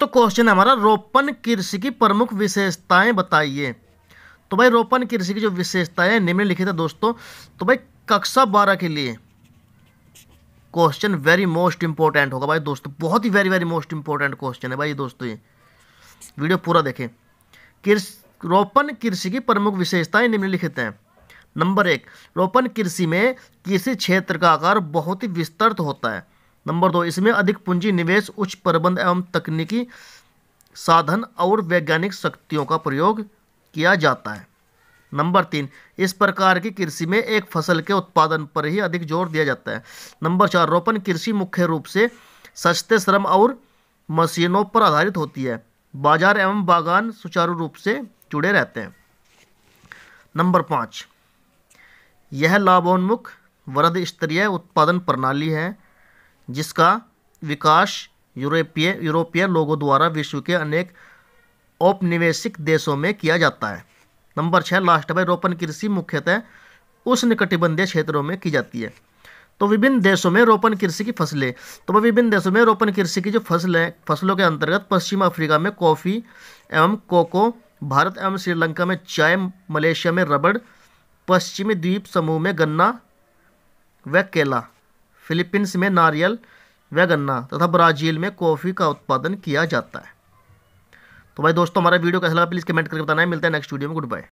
तो क्वेश्चन हमारा रोपण कृषि की प्रमुख विशेषताएं बताइए तो भाई रोपण कृषि की जो विशेषताएं निम्न लिखी है दोस्तों तो भाई कक्षा बारह के लिए क्वेश्चन वेरी मोस्ट इंपॉर्टेंट होगा भाई दोस्तों बहुत ही very very most important question है भाई दोस्तों ये वीडियो पूरा देखें कृषि रोपण कृषि की प्रमुख विशेषताएं निम्नलिखित हैं नंबर एक रोपण कृषि में कृषि क्षेत्र का आकार बहुत ही विस्तृत होता है नंबर दो इसमें अधिक पूंजी निवेश उच्च प्रबंध एवं तकनीकी साधन और वैज्ञानिक शक्तियों का प्रयोग किया जाता है नंबर तीन इस प्रकार की कृषि में एक फसल के उत्पादन पर ही अधिक जोर दिया जाता है नंबर चार रोपण कृषि मुख्य रूप से सस्ते श्रम और मशीनों पर आधारित होती है बाजार एवं बागान सुचारू रूप से जुड़े रहते हैं नंबर पाँच यह लाभोन्मुख वृद्ध स्तरीय उत्पादन प्रणाली है जिसका विकास यूरोपीय यूरोपीय लोगों द्वारा विश्व के अनेक औपनिवेशिक देशों में किया जाता है नंबर छः लास्ट में रोपण कृषि मुख्यतः उष्ण कटिबंधीय क्षेत्रों में की जाती है तो विभिन्न देशों में रोपण कृषि की फसलें तो वह विभिन्न देशों में रोपण कृषि की जो फसलें फसलों के अंतर्गत पश्चिम अफ्रीका में कॉफ़ी एवं कोको भारत एवं श्रीलंका में चाय मलेशिया में रबड़ पश्चिमी द्वीप समूह में गन्ना व केला फिलीपींस में नारियल व गन्ना तथा ब्राज़ील में कॉफ़ी का उत्पादन किया जाता है तो भाई दोस्तों हमारा वीडियो कैसा लगा प्लीज़ कमेंट करके बताना है मिलता है नेक्स्ट वीडियो में गुड बाय